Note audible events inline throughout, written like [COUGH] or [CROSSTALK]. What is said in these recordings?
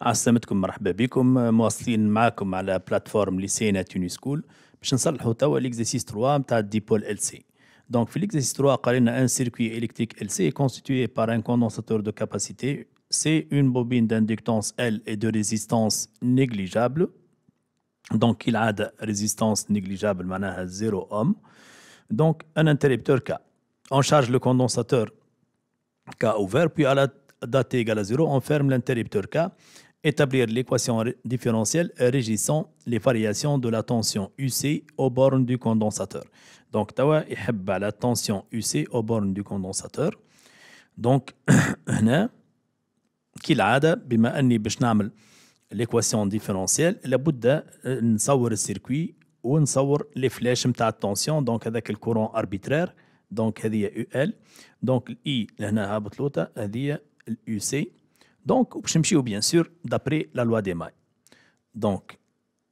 عسلامتكم مرحبا بكم مواصلين معكم على بلاتفورم ليسينا tunis school باش نصلحوا توا l'exercice 3 نتاع الديبول ال سي Donc, Félix Zistro a un circuit électrique LC est constitué par un condensateur de capacité C, une bobine d'inductance L et de résistance négligeable. Donc, il a une résistance négligeable, maintenant 0 ohm. Donc, un interrupteur K. On charge le condensateur K ouvert, puis à la date égale à 0, on ferme l'interrupteur K établir l'équation différentielle régissant les variations de la tension UC aux bornes du condensateur. Donc, tu as la tension UC aux bornes du condensateur. Donc, [CLEARS THROAT] l'équation différentielle, la bouddha, nous le circuit ou nous les flèches de tension, donc avec le courant arbitraire, donc UL, donc I, là, UC. Donc, ou bien sûr, d'après la loi des mailles. Donc,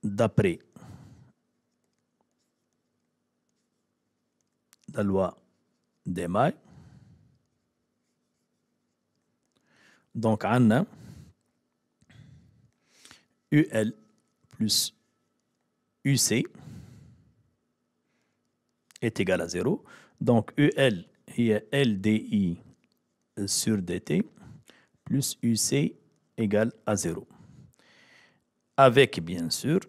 d'après la loi des mailles, donc, Anna UL plus UC est égal à 0. Donc, UL est LDI sur DT plus UC égale à 0. Avec, bien sûr,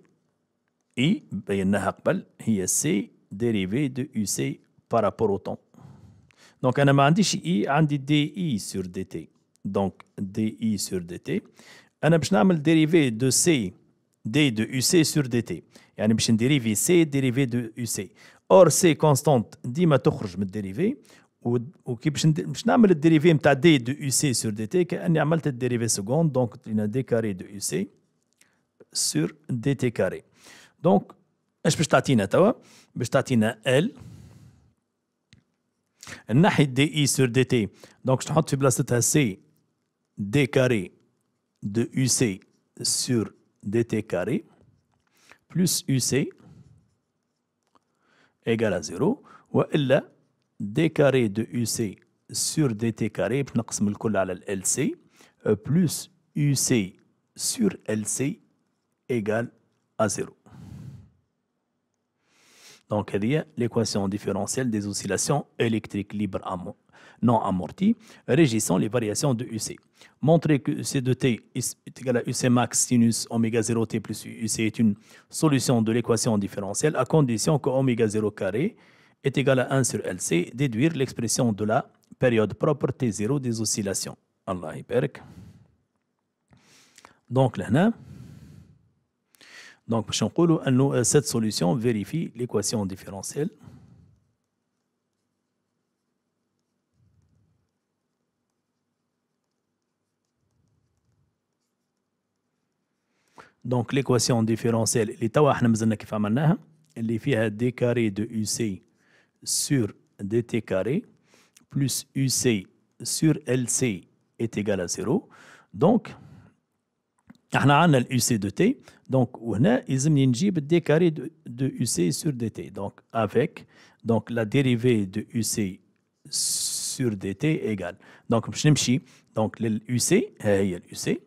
I, a C dérivé de UC par rapport au temps. Donc, on a dit I, dit DI sur DT. Donc, DI sur DT. أنا باش le dérivé de C, D de UC sur DT. يعني باش dérivé C dérivée de UC. Or, C constante ma تخرج me dérivé. وكي باش باش نعمل الديريفي نتاع دي دو يو سي سور دي تي كاني عملت الديريفي سكوند دونك لينا دي كاري دو يو سي سور دي تي كاري دونك اش باش تعطينا توا باش تعطينا ال الناحية دي اي سور دي تي دونك باش تحط في بلاصتها سي دي كاري دو يو سي سور دي تي كاري بلس يو سي ايجال زيرو والا d carré de UC sur dt carré plus uc euh, sur LC égale à 0. Donc, il y a l'équation différentielle des oscillations électriques libres non amorties régissant les variations de UC. Montrer que UC de T est égal à UC max sinus oméga 0T plus UC est une solution de l'équation différentielle à condition que oméga 0 carré est égal à 1 sur LC, déduire l'expression de la période propre T0 des oscillations. Allah Donc donc cette euh, solution vérifie l'équation différentielle. Donc l'équation différentielle اللي توا احنا مازلنا كيف اللي فيها sur dt carré plus uc sur lc est égal à 0. Donc, on a uc de t. Donc, on a d carré de uc sur dt. Donc, avec donc, la dérivée de uc sur dt égale. Donc, je donc, l'uc, l'uc.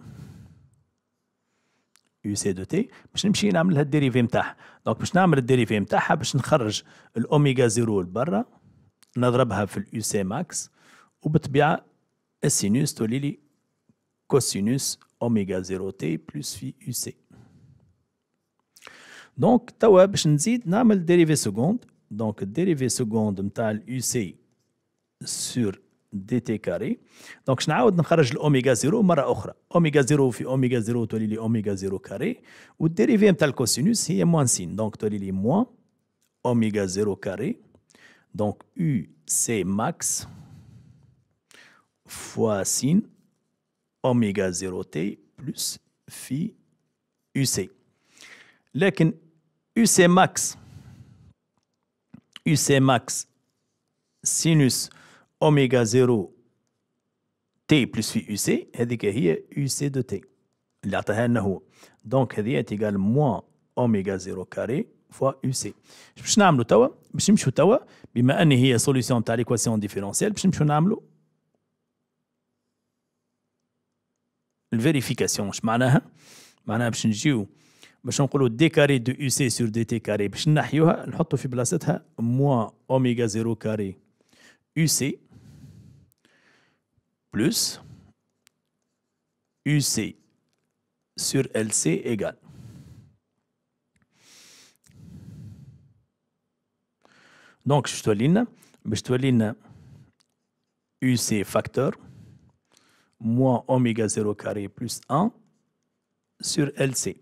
يو سي دو تي باش نمشي نعمل لها الديريفي نتاعها دونك باش نعمل الديريفي نتاعها باش نخرج الاوميغا زيرو لبرا نضربها في اليو سي ماكس وبالطبيعه السينوس تولي لي كوسينوس اوميغا زيرو تي بلس في يو سي دونك توا باش نزيد نعمل ديريفي سكوند دونك الديريفي سكوند نتاع اليو سي سور دي تي كاري دونك نعاود نخرج الاوميغا زيرو مره اخرى اوميغا زيرو في اوميغا زيرو تولي لي اوميغا زيرو كاري والديريفي نتاع الكوسينوس هي موان سين دونك تولي لي موان اوميغا زيرو كاري دونك او سي ماكس فوا سين اوميغا زيرو تي بلس في او سي لكن او سي ماكس او سي ماكس سينوس اوميجا 0 تي بلس في يو سي هذيك هي يو سي دو تي اللي عطاها لنا هو دونك هذه ايتيكال موان اوميجا 0 كاري فوا يو سي باش نعملو توا باش نمشيو توا بما ان هي سوليسيون تاع ليكواسيون ديفيرونسيال باش نمشيو نعملو الفيريفيكاسيون واش معناها معناها باش نجيو باش نقولوا دي كاري دو يو سي سور دي تي كاري باش نحيوها نحطو في بلاصتها موان اوميجا 0 كاري يو سي plus UC sur LC égale. Donc, je suis en UC facteur moins oméga 0 carré plus 1 sur LC.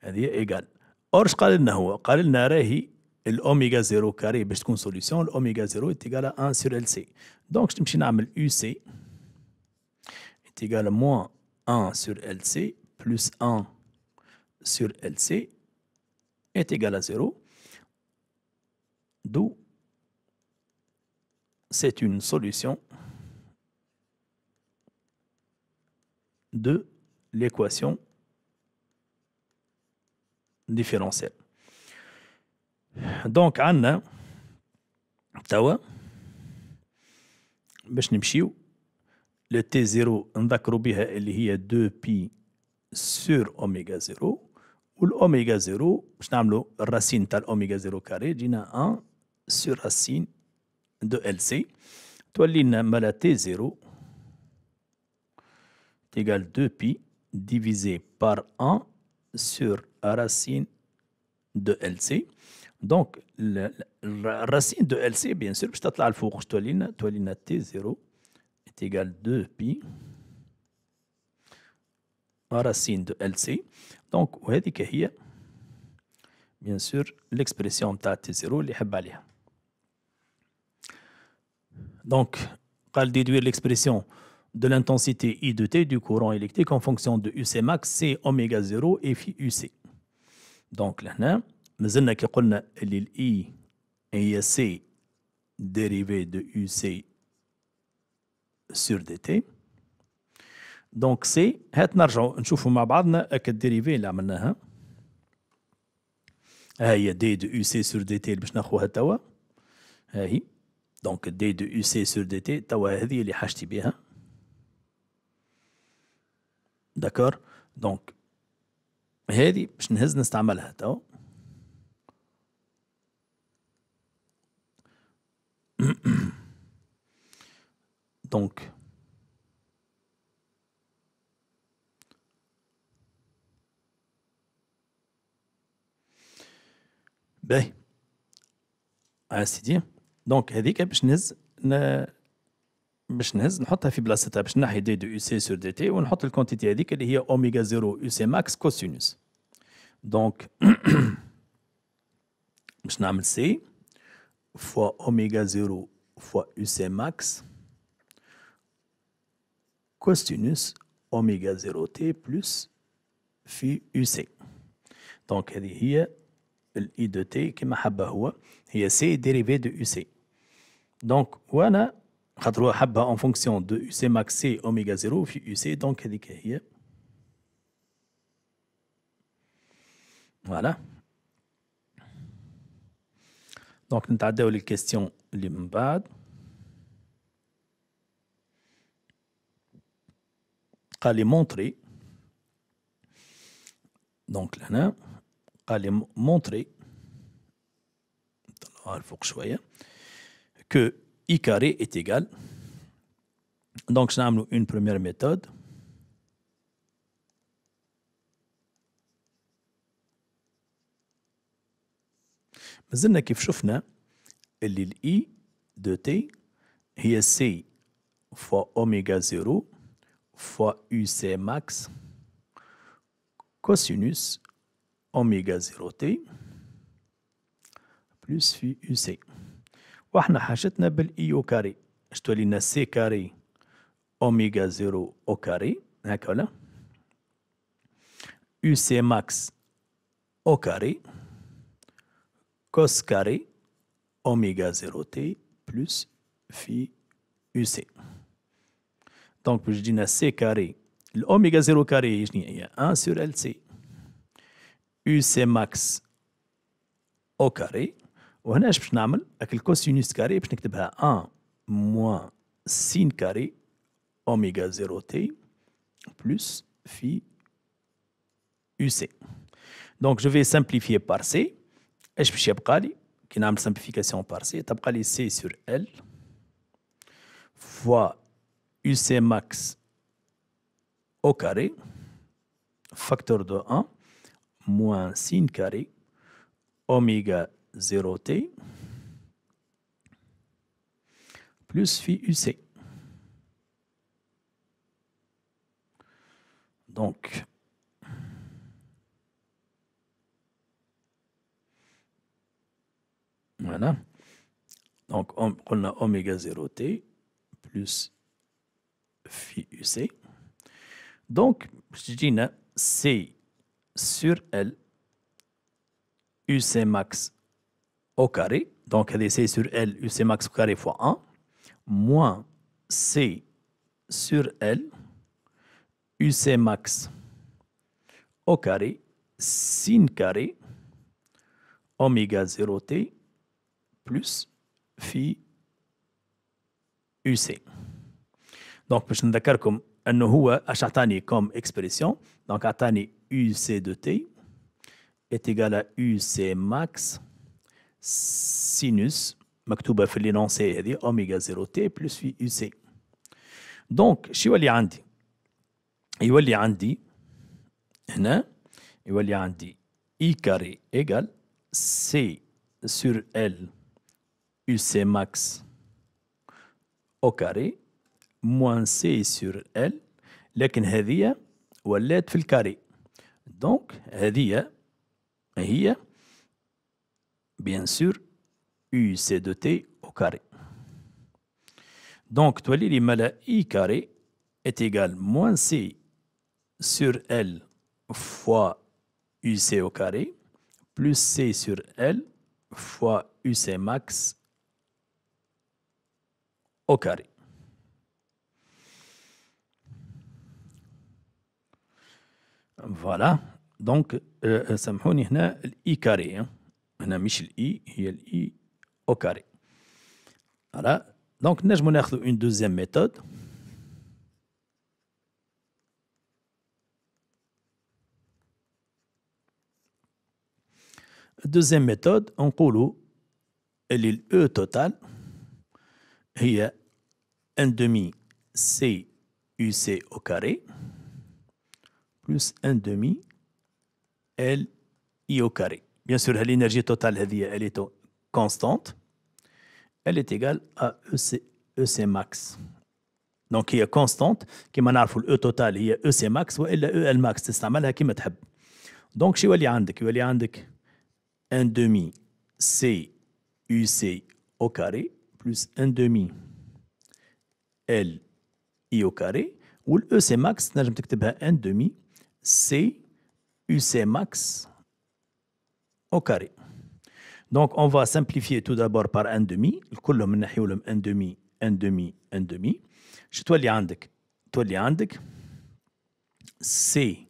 C'est-à-dire égal. Or, je suis en train de l'oméga 0 carré, c'est une solution, l'oméga 0 est égal à 1 sur LC. Donc, je suis en UC est égal à moins 1 sur LC plus 1 sur LC est égal à 0. D'où c'est une solution de l'équation différentielle. Donc, Anna Tawa باش le T0 on بها اللي 2 pi sur oméga 0 l'oméga 0 باش نعملوا racine تاع 0 carré. جينا 1 sur راسين de ال سي تولي لنا مالا t 0 égale 2 pi divisé par 1 sur racine de LC. Donc, la, racine de LC, bien sûr, je t'attends à T0 c'est égal à 2pi racine de LC. Donc, vous voyez que Bien sûr, l'expression de T0 qui est là. Donc, déduire l'expression de l'intensité I de T du courant électrique en fonction de UC max, c oméga 0 et ΦUc. UC. Donc, là, nous avons dit que l'I est C dérivé de UC تي دونك سي هات نرجعوا نشوفوا مع بعضنا اك الديريفي اللي عملناها ها هي دي دو يو سي سور دي تي اللي باش ناخوها توا ها هي دونك دي دو يو سي سور دي تي توا هذه اللي حاجتي بها داكور دونك هذه باش نهز نستعملها توا Donc, باهي اسيدي آه، دونك هذيك باش نهز ن... باش نهز نحطها في بلاصتها باش نحي دي دو سي سور دي تي ونحط الكونتيتي هذيك اللي هي اوميغا زيرو يو سي ماكس كوسينوس دونك باش نعمل سي فوا اوميغا زيرو فوا يو سي ماكس cosinus oméga 0t plus phi uc. Donc, il y a i de t qui m'a habba il c dérivé de uc. Donc, wana un habba en fonction de uc max c oméga 0 phi uc. Donc, il y a Voilà. Donc, nous avons la question qui alle montrer donc là allez montrer on va avancer un peu que i carré est égal donc je vais faire une première méthode mazalna kif شفنا اللي ال i de t هي c fois omega 0 fois UC max cosinus oméga 0t plus phi UC. وحنا حاجتنا بالاي 0 e او carré هكا ولا max سي cos carré carré 0 T plus Phi UC donc je dis que C carré l'oméga 0 carré je dis il y a 1 sur LC. UC max au carré et maintenant je peux simplifier avec le cosinus carré je peux écrire 1 moins sin carré oméga 0 t plus phi UC. donc je vais simplifier par C et je peux écrire qui simplification par C C sur L fois UC max au carré, facteur de 1, moins sin carré, oméga 0t, plus phi UC. Donc, voilà. Donc, on a oméga 0t plus donc uc donc je sur sur sur UC au carré, donc elle c sur L, UC max au carré fois 1, moins C sur L, UC max au carré, sin carré, oméga 0T, plus phi UC. Donc, je suis d'accord comme comme expression. Donc, à UC de T est égal à UC max sinus, l'énoncé, 0T plus UC. Donc, je hein? suis carré C sur L UC max au carré moins C sur L, لكن ou ولات في carré. Donc, هذه هي bien sûr U C de T au carré. Donc, Twali mala I carré est égal moins C sur L fois UC au carré plus C sur L fois UC max au carré. Voilà. Donc, سامحوني هنا الاي كاري هنا i. الاي le i au carré. voilà. Donc, نجمو ناخذ une deuxième méthode. Deuxième méthode, on coule que le E total. Il y a 1 demi C au carré plus 1 Li L I au carré. Bien sûr, l'énergie totale, elle est constante. Elle est égale à EC, e max. Donc, il y a constante. qui on a le E total, il y a EC max ou il y a EL max. C'est ça, mal à qui m'a Donc, je vais aller à l'IAND. 1 C au carré plus 1 Li L I au carré ou le EC max, je vais 1 demi C UC max au carré. Donc, on va simplifier tout d'abord par 1 demi. Le column, نحيولهم 1 demi, 1 demi, 1 demi. شو تولي عندك؟ تولي عندك سي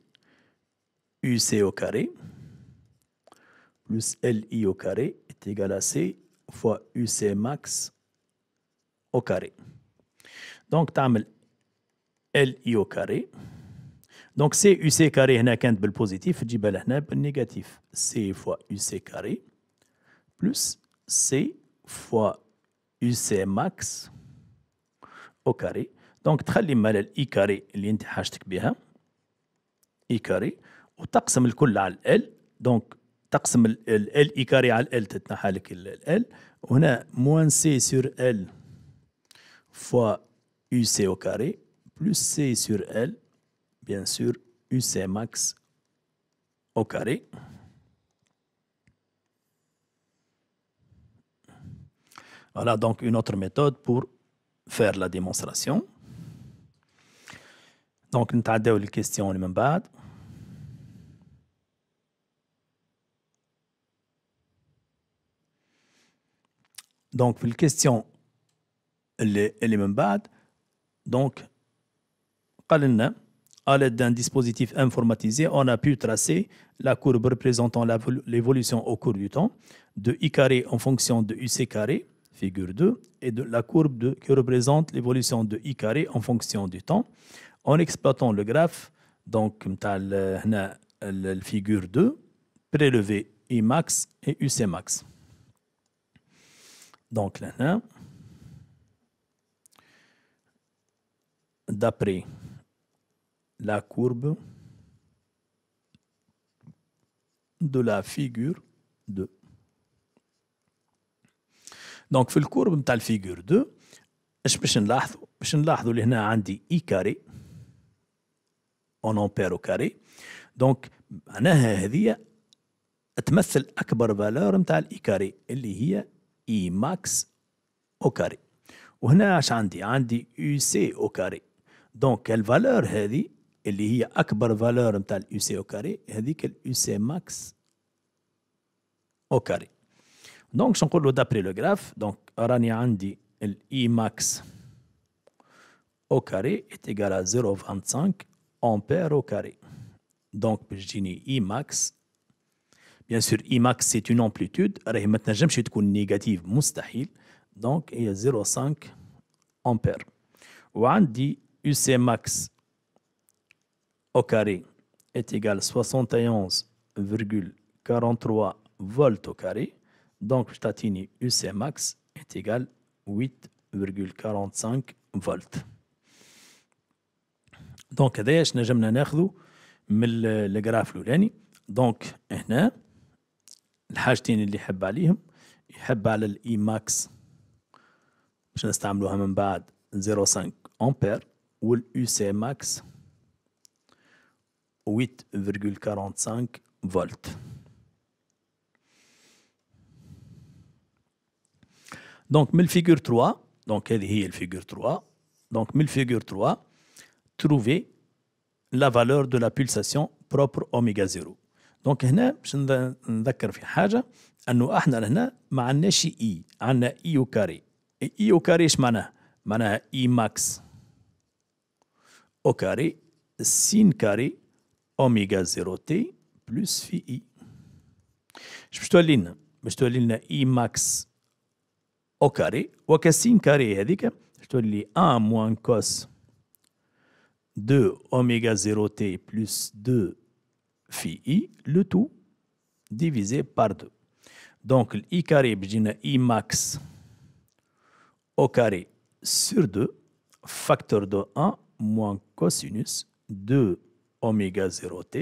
au carré plus LI au carré est égal à C fois UC max au carré. Donc, tu as LI au carré. دونك سي او سي كاري هنا كانت بالبوزيتيف تجيبها لهنا بالنيجاتيف سي فوا او سي كاري بلس سي فوا او سي ماكس او كاري دونك تخلي مال الاي كاري اللي انت حاجتك بها اي كاري وتقسم الكل على ال دونك تقسم ال اي كاري على ال تتنحى لك ال وهنا موان سي سور ال فوا او سي او كاري بلس سي سور ال bien sûr UC max au carré. Voilà donc une autre méthode pour faire la démonstration. Donc, nous avons les questions les même Donc, une question اللي اللي من بعد donc قال à l'aide d'un dispositif informatisé, on a pu tracer la courbe représentant l'évolution au cours du temps de I carré en fonction de UC carré, figure 2, et de la courbe de, qui représente l'évolution de I carré en fonction du temps, en exploitant le graphe, donc la euh, figure 2, prélever I max et UC max. Donc là, d'après la courbe de la figure 2 دونك في الكورب نتاع الفيغور 2 اش باش نلاحظوا باش نلاحظوا اللي هنا عندي اي كاري اون امبير او كاري دونك معناها هذه تمثل اكبر فالور نتاع الاي كاري اللي هي اي ماكس او كاري وهنا اش عندي عندي يو سي او كاري دونك الفالور هذه qui est la plus valeur de l'Uc au carré, c'est UC max au carré. Donc, je vais d'après le graphe. Donc, ici, j'ai l'I max au carré est égal à 0.25 ampères au carré. Donc, j'ai I e max. Bien sûr, I e max, c'est une amplitude. Maintenant, je vais dire que négatif. Donc, il y a 0.5 ampères. Et dit UC max au carré est égal à 71,43 volts au carré. Donc, statini UC max est égal à 8,45 volts. Donc, d'ailleurs, nous avons prendre de le graphe. Donc, ici, الحاجتين اللي يحب عليهم يحب على الاي ماكس باش نستعملوها من بعد 0.5 ampère, والاو l'Ucmax 8,45 volts. Donc, mille figure 3, donc elle est la figure 3, donc mille figure 3, trouver la valeur de la pulsation propre oméga 0. Donc, ici, je vais vous une chose, nous avons I, I au carré. Et I au carré, je I max au carré, sin carré oméga 0t plus phi i. Je suis i max au carré. Je lis 1 moins cos 2 oméga 0t plus 2 phi le tout divisé par 2. Donc le i carré je dis i max au carré sur 2 facteur de 1 moins cosinus 2. oméga 0t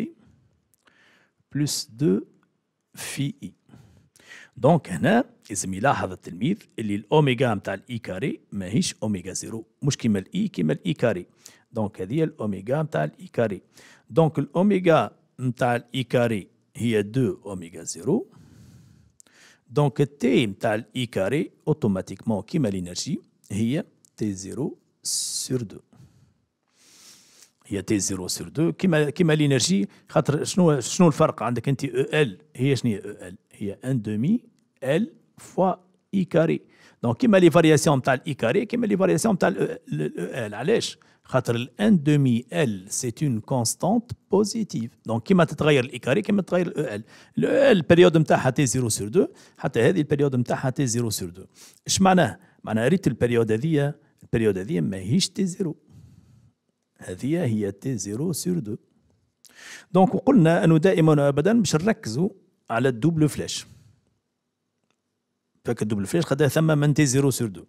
بلس 2 في اي دونك هنا لازم يلاحظ التلميذ اللي الاوميغا نتاع الاي كاري ماهيش اوميغا زيرو مش كيما الاي كيما الاي كاري دونك هذه هي الاوميغا نتاع الاي كاري دونك الاوميغا نتاع الاي كاري هي 2 اوميغا زيرو دونك التي نتاع الاي كاري اوتوماتيكمون كيما الانرجي هي تي زيرو سور 2 هي تي 002 كيما كيما لينيرجي خاطر شنو شنو الفرق عندك انت او e ال هي شنو هي او e ال هي ان دومي ال فوا اي كاري دونك كيما لي فارياسيون تاع الاي كاري كيما لي فارياسيون تاع الاو ال e علاش خاطر الان دومي ال سي اون كونستانت بوزيتيف دونك كيما تتغير الاي كاري كيما تتغير الاو ال الاو ال البريود نتاعها تي 0 سور 2 حتى هذه البريود نتاعها تي 0 سور 2 اش معناه معناها ريت البريود هذيا البريود هذيا ماهيش تي 0 هذه هي تي زيرو سور دو دونك وقلنا أنه دائما وأبدا باش نركزوا على الدوبل فلاش فك الدوبل فلاش قد ثم من تي زيرو سور دو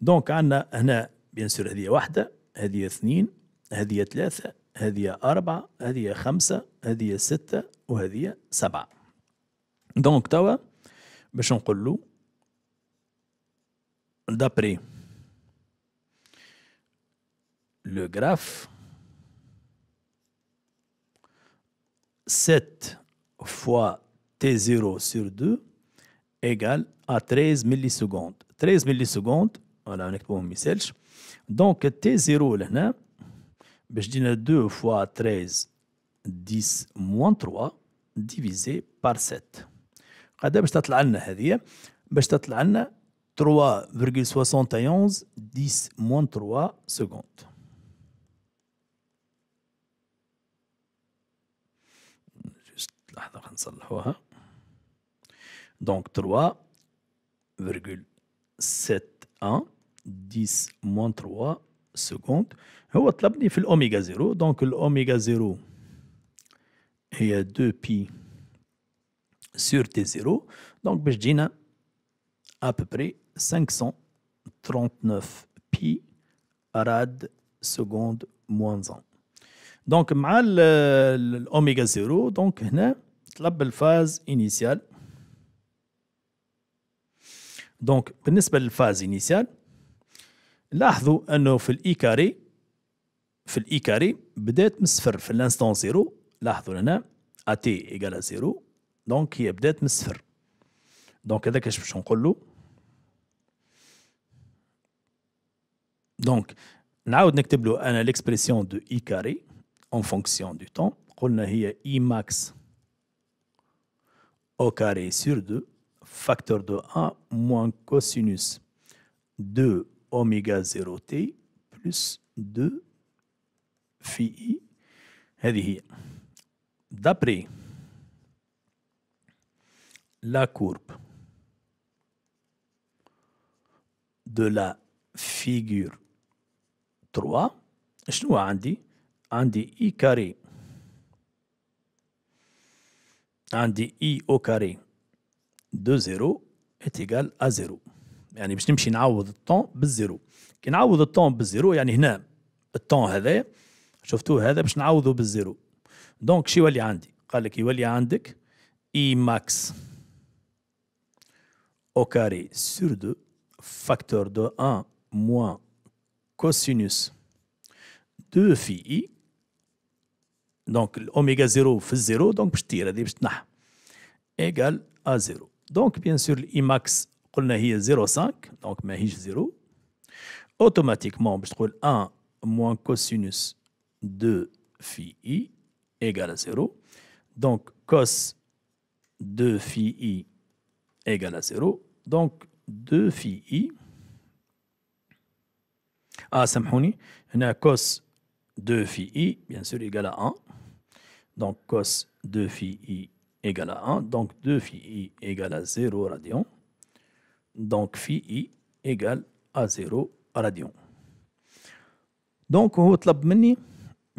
دونك عندنا هنا بيان سور هذه واحدة هذه اثنين هذه ثلاثة هذه أربعة هذه خمسة هذه ستة وهذه سبعة دونك توا باش نقولو دابري le graphe 7 fois T0 sur 2 égale à 13 millisecondes. 13 millisecondes, voilà, on est Donc T0 là, hein, ben, je dis 2 fois 13, 10 moins 3 divisé par 7. هذا باش تطلع لنا هذه باش تطلع لنا 3,71 10 moins 3 secondes. لحظه خلينا نصلحوها دونك 3,71 10 موان 3 سكوند هو طلبني في الاوميغا زيرو دونك الاوميغا زيرو هي 2 بي سور تي زيرو دونك باش تجينا ابوبري 539 بي راد سكوند موان زون دونك مع الاوميغا زيرو دونك هنا طلب الفاز انيسيال دونك بالنسبه للفاز انيسيال لاحظوا انه في الاي كاري في الاي كاري بدات من الصفر في الانستون زيرو لاحظوا هنا اتي ايكال زيرو دونك هي بدات من الصفر دونك هذاك اش باش نقول له دونك نعاود نكتب له انا ليكسبرسيون دو اي كاري en fonction du temps. On a I max au carré sur 2, facteur de 1 moins cosinus 2 oméga 0t plus 2 phi i. D'après la courbe de la figure 3, je nous ai dit عندي اي كاري عندي اي او كاري دو زيرو اتيكال ا زيرو يعني باش نمشي نعوض الطون بالزيرو كي نعوض الطون بالزيرو يعني هنا الطون هذا شفتوه هذا باش نعوضه بالزيرو دونك شي يولي عندي قال لك يولي عندك اي ماكس او كاري سور دو فاكتور دو ان موان كوسينوس دو في اي Donc, oméga 0 fait 0, donc je tire, égal à 0. Donc, bien sûr, l'imax, on a 0,5, donc ma 0. Automatiquement, je trouve 1 moins cosinus 2 phi i égale à 0. Donc, cos 2 phi i égale à 0. Donc, 2 phi i. Ah, Samhouni, on cos 2 phi i, bien sûr, égal à 1 donc cos 2 phi i égale à 1, donc 2 phi i égale à 0 radian, donc phi i égale à 0 radian. Donc, on va bien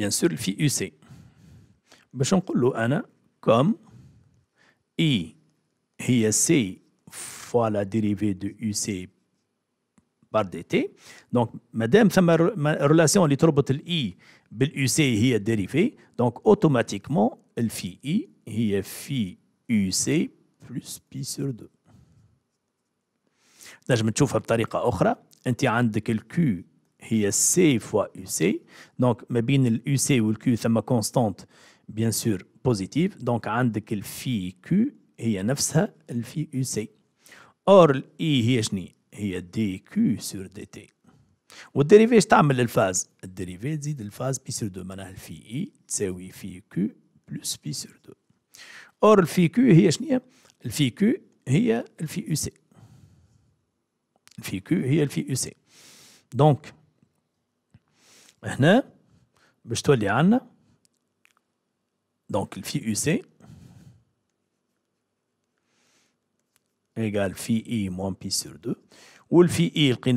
sûr, le phi uc. Je vais dire, comme i, il c fois la dérivée de uc par dt. Donc, madame, c'est ma relation entre i. بالاي سي هي الديريفي دونك اوتوماتيكمون الفي اي هي في يو سي بلس بي سور دو نجم تشوفها بطريقه اخرى انت عندك الكيو هي سي فوا يو سي دونك ما بين اليو سي والكيو ثم كونستانت بيان سور بوزيتيف دونك عندك الفي كيو هي نفسها الفي يو سي اور الاي هي شني هي دي كيو سور دي تي والديريفي اش تعمل الفاز الديريفي تزيد الفاز بي سور دو معناها الفي اي تساوي في كيو بلس بي سور دو اور الفي كيو هي شنو هي الفي كيو هي الفي او سي الفي كيو هي الفي او سي دونك هنا باش تولي عندنا دونك الفي او سي égale في اي موان بي سور دو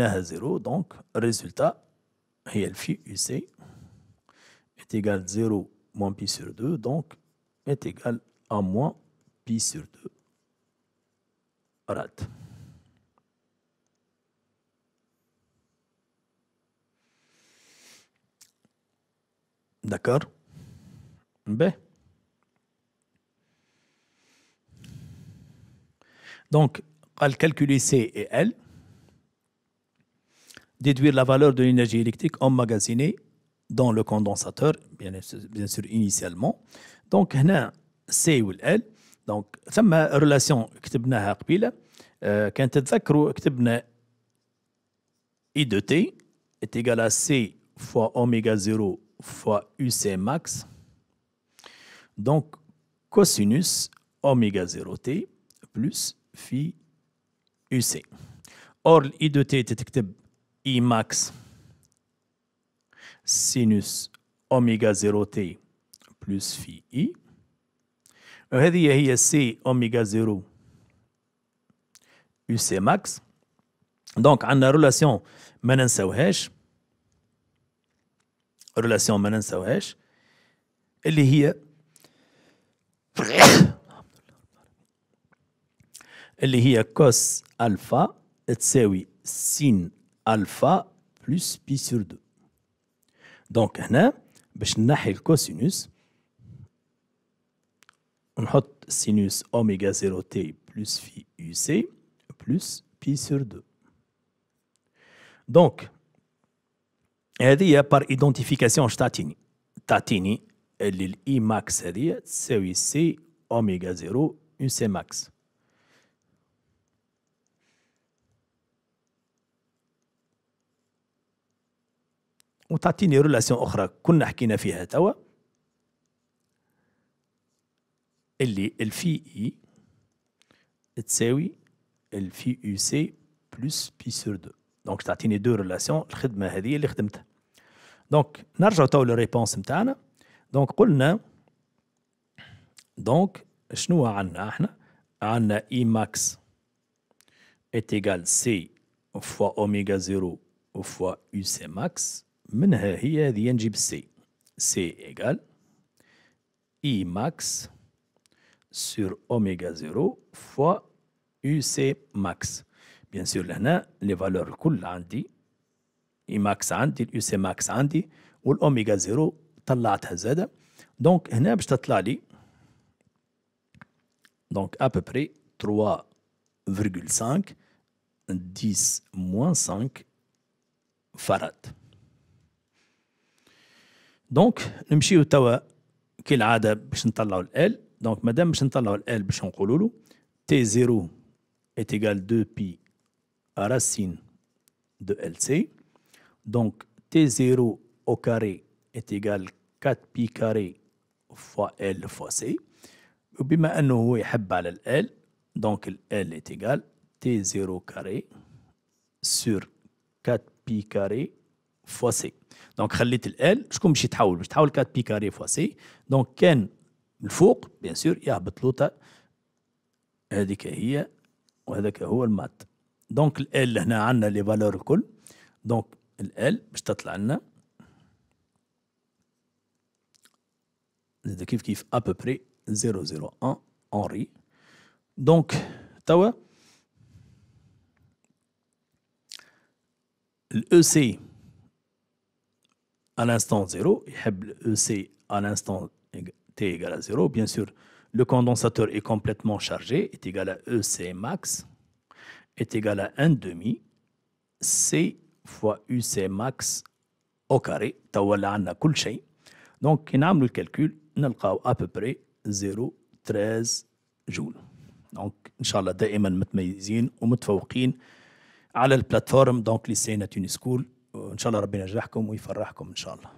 à 0 donc résultat دونك الريزولتا هي الفي u c est égal 0 moins pi sur 2 donc est égal à moins pi sur 2 rate. D'accord B. Ben. Donc, calculer C et L déduire la valeur de l'énergie électrique emmagasinée dans le condensateur, bien sûr, initialement. Donc, هنا C ou L. Donc, ثم relation كتبناها قبيلة. Euh, كان تتذكروا كتبنا I de T est égal à C fois oméga 0 fois UC max. Donc, cosinus oméga 0T plus phi UC. Or, I de T était I max sinus omega 0t plus phi i وهذه هي C omega 0 يو سي ماكس دونك relation relation ما ننساوهاش ريلاسيون ما اللي هي اللي هي alpha plus pi sur 2. Donc, on a le cosinus. On a sinus oméga 0t plus phi uc plus pi sur 2. Donc, il y a par identification statini. Statini, i max, c'est ici oméga 0 uc max. وتعطيني ريلاسيون اخرى كنا حكينا فيها توا اللي الفي اي تساوي الفي او سي بلس بي سور دو دونك تعطيني دو ريلاسيون الخدمه هذه اللي خدمتها دونك نرجع تو ريبونس نتاعنا دونك قلنا دونك شنو عندنا احنا عندنا اي ماكس ايغال سي فوا اوميغا زيرو فوا او سي ماكس منها هي هذه نجيب سي سي إيكال إي ماكس سور أوميغا زيرو فوا يو سي ماكس بيان سور لهنا لي فالور الكل عندي إي ماكس عندي يو سي ماكس عندي والأوميغا زيرو طلعتها زادة دونك هنا باش تطلع لي دونك أبوبري 3,5 10 موان 5 فرد دونك نمشيو توا كي العاده باش نطلعو ال دونك مادام باش نطلعو ال باش نقولولو تي زيرو إتيكال دو بي راسين دو ال سي دونك تي زيرو او كاري إتيكال كات بي كاري فوا ال فوا سي و بما أنو هو يحب على ال ال دونك ال ال ايتيغال تي زيرو كاري سور كات بي كاري فوا سي دونك خليت ال شكون باش يتحول باش تحول 4 بي كاري فوا سي دونك كان الفوق بيان سور يهبط لوطا هذيك هي وهذاك هو المات دونك ال ال هنا عندنا لي فالور الكل دونك ال ال باش تطلع لنا زاد كيف كيف ابوبري 001 اونري دونك توا ال او e سي à l'instant 0, EC euh, à l'instant T égale à 0. Bien sûr, le condensateur est complètement chargé, est égal à EC max, est égal à 1 demi, C fois UC max au carré, Donc, on a le calcul, a à peu près 0,13 joules. Donc, Inch'Allah, دائما à à plateforme, plateforme, l'ICN lycée تونس School, وان شاء الله ربنا يجزاكم ويفرحكم ان شاء الله